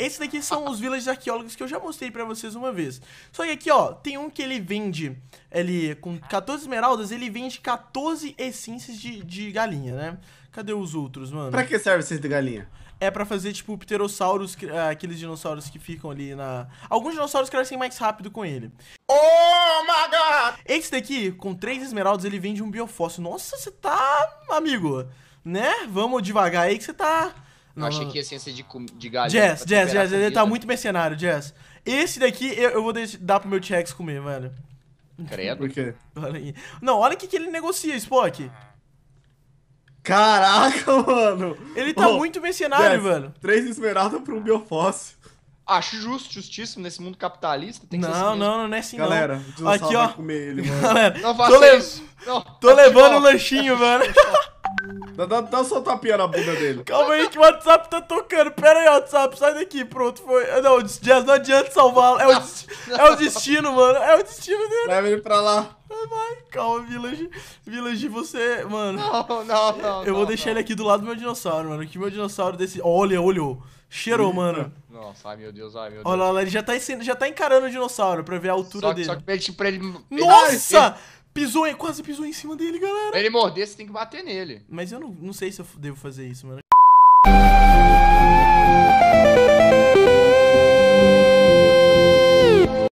Esses daqui são os vilas arqueólogos que eu já mostrei pra vocês uma vez. Só que aqui, ó, tem um que ele vende, ele com 14 esmeraldas, ele vende 14 essências de, de galinha, né? Cadê os outros, mano? Pra que serve essência de galinha? é para fazer, tipo, pterossauros, ah, aqueles dinossauros que ficam ali na... Alguns dinossauros crescem mais rápido com ele. Oh, my God! Esse daqui, com três esmeraldas, ele vende um biofóssil. Nossa, você tá... amigo, né? Vamos devagar aí que você tá... Eu não, achei que ia ser de, de galho. Jess, Jess, jazz. Ele tá muito mercenário, Jess. Esse daqui eu, eu vou dar pro meu T-Rex comer, velho. Credo. Por quê? Não, olha o que, ele negocia, Spock. Caraca, mano. Ele tá oh, muito mercenário, velho. Três esmeraldas pro meu fóssil. Acho justo, justíssimo nesse mundo capitalista. Tem que não, ser assim não, não é assim Galera, não. Galera, aqui ó. Comer ele, mano. Galera, não faça tô, le... não, tô levando o um lanchinho, mano. Dá, dá, dá só tapinha na bunda dele. Calma aí que o WhatsApp tá tocando. Pera aí, WhatsApp, sai daqui. Pronto, foi. Ah, não, Jazz, não adianta salvá-lo. É, o é o destino, mano. É o destino dele. Leva ele pra lá. Vai, ah, vai. Calma, Village. Village, você... Mano... Não, não, não. Eu não, vou deixar não. ele aqui do lado do meu dinossauro, mano. Que meu dinossauro desse... Olha, olhou. Cheirou, Eita. mano. Nossa, ai meu Deus, ai meu Deus. Olha lá, ele já tá, já tá encarando o dinossauro pra ver a altura só que, dele. Só que pra Pra ele Nossa! Ele... Pisou, quase pisou em cima dele, galera. Pra ele morder, você tem que bater nele. Mas eu não, não sei se eu devo fazer isso, mano.